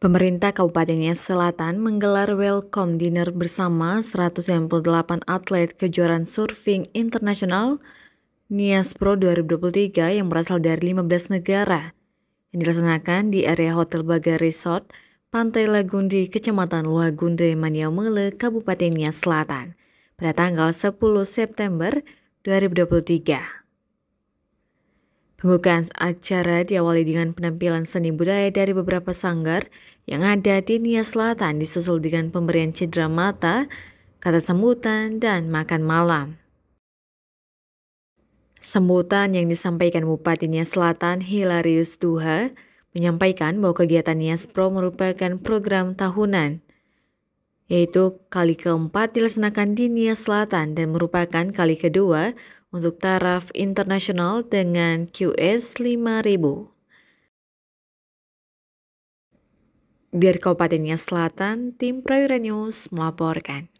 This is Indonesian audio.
Pemerintah Kabupaten Nias Selatan menggelar welcome dinner bersama 198 atlet kejuaraan surfing internasional Nias Pro 2023 yang berasal dari 15 negara yang dilaksanakan di area Hotel Baga Resort Pantai Lagundi, Kecamatan Luagunde, Maniaumele, Kabupaten Nias Selatan pada tanggal 10 September 2023. Pembukaan acara diawali dengan penampilan seni budaya dari beberapa sanggar yang ada di Nia Selatan disusul dengan pemberian cedera mata, kata sambutan, dan makan malam. Sambutan yang disampaikan Bupati Nias Selatan Hilarius Duha menyampaikan bahwa kegiatan Nias Pro merupakan program tahunan, yaitu kali keempat dilaksanakan di Nias Selatan dan merupakan kali kedua untuk taraf internasional dengan QS 5000. Dari Kabupatennya Selatan, tim Prairie News melaporkan.